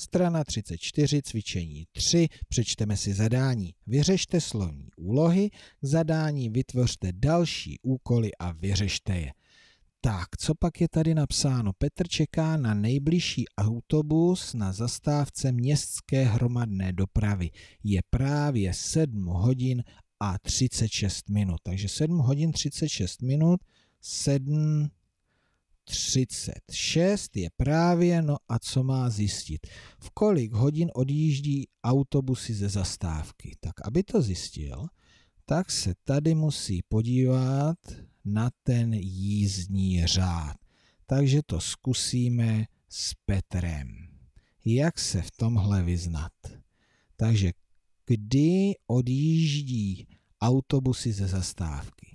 Strana 34, cvičení 3, přečteme si zadání. Vyřešte slovní úlohy, zadání vytvořte další úkoly a vyřešte je. Tak, co pak je tady napsáno? Petr čeká na nejbližší autobus na zastávce městské hromadné dopravy. Je právě 7 hodin a 36 minut. Takže 7 hodin 36 minut, 7 36 je právě, no a co má zjistit? V kolik hodin odjíždí autobusy ze zastávky? Tak aby to zjistil, tak se tady musí podívat na ten jízdní řád. Takže to zkusíme s Petrem. Jak se v tomhle vyznat? Takže kdy odjíždí autobusy ze zastávky?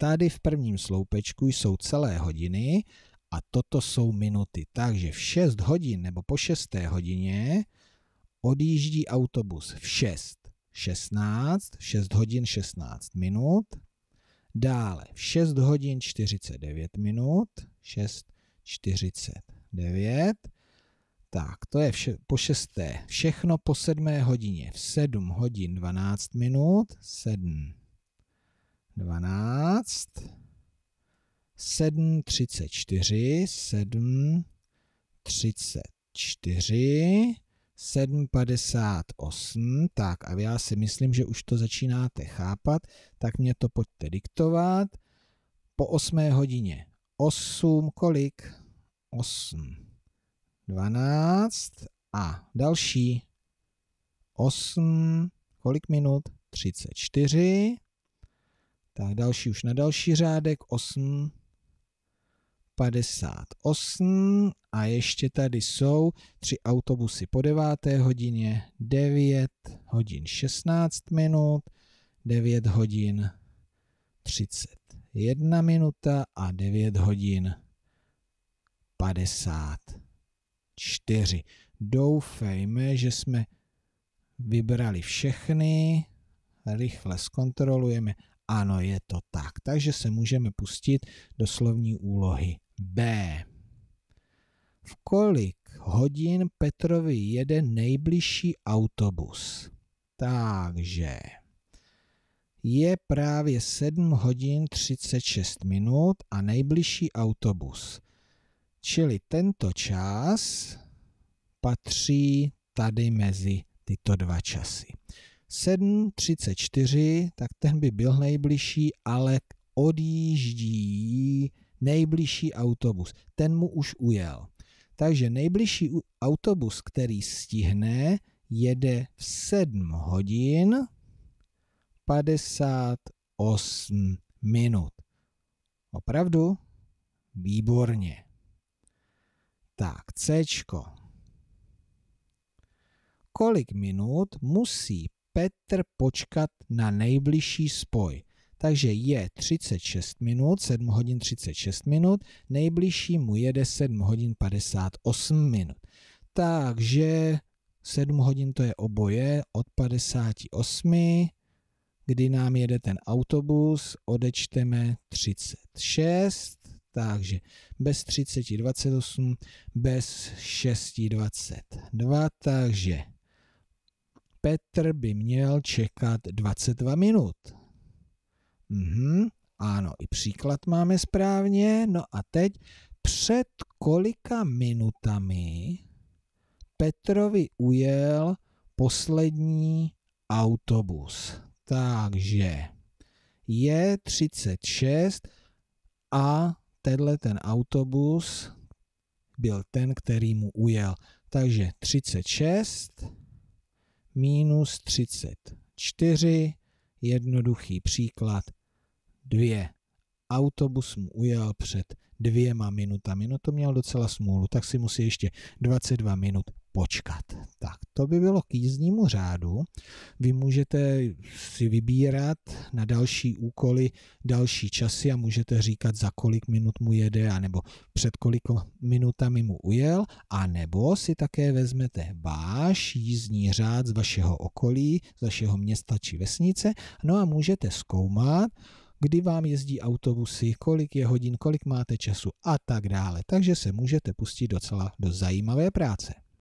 Tady v prvním sloupečku jsou celé hodiny a toto jsou minuty. Takže v 6 hodin nebo po 6 hodině odjíždí autobus v 6. 16, 6 hodin 16 minut. Dále v 6 hodin 49 minut, 6, 49. Tak, to je vše, po 6. Všechno po 7 hodině. V 7 hodin 12 minut, 7, 12. 7,34, 7,34, 7,58, tak a já si myslím, že už to začínáte chápat, tak mě to pojďte diktovat. Po 8 hodině 8, kolik? 8, 12 a další 8, kolik minut? 34, tak další už na další řádek, 8, 58 a ještě tady jsou tři autobusy po 9. hodině, 9 hodin 16 minut, 9 hodin 31 minuta a 9 hodin 54. Doufejme, že jsme vybrali všechny, rychle zkontrolujeme ano, je to tak. Takže se můžeme pustit do slovní úlohy B. V kolik hodin Petrovi jede nejbližší autobus? Takže je právě 7 hodin 36 minut a nejbližší autobus. Čili tento čas patří tady mezi tyto dva časy. 7.34, tak ten by byl nejbližší, ale odjíždí nejbližší autobus. Ten mu už ujel. Takže nejbližší autobus, který stihne, jede v 7 hodin 58 minut. Opravdu? Výborně. Tak, C. Kolik minut musí Petr počkat na nejbližší spoj? takže je 36 minut, 7 hodin 36 minut, nejbližší mu jede 7 hodin 58 minut. Takže 7 hodin to je oboje od 58, kdy nám jede ten autobus, odečteme 36, takže bez 30 28, bez 6 22, takže Petr by měl čekat 22 minut. Mhm, ano, i příklad máme správně. No a teď před kolika minutami Petrovi ujel poslední autobus. Takže je 36 a tenhle ten autobus byl ten, který mu ujel. Takže 36 minus 34, jednoduchý příklad dvě. Autobus mu ujel před dvěma minutami. No to měl docela smůlu, tak si musí ještě 22 minut počkat. Tak to by bylo k jízdnímu řádu. Vy můžete si vybírat na další úkoly další časy a můžete říkat, za kolik minut mu jede, anebo před kolik minutami mu ujel, a nebo si také vezmete váš jízdní řád z vašeho okolí, z vašeho města či vesnice, no a můžete zkoumat, kdy vám jezdí autobusy, kolik je hodin, kolik máte času a tak dále. Takže se můžete pustit docela do zajímavé práce.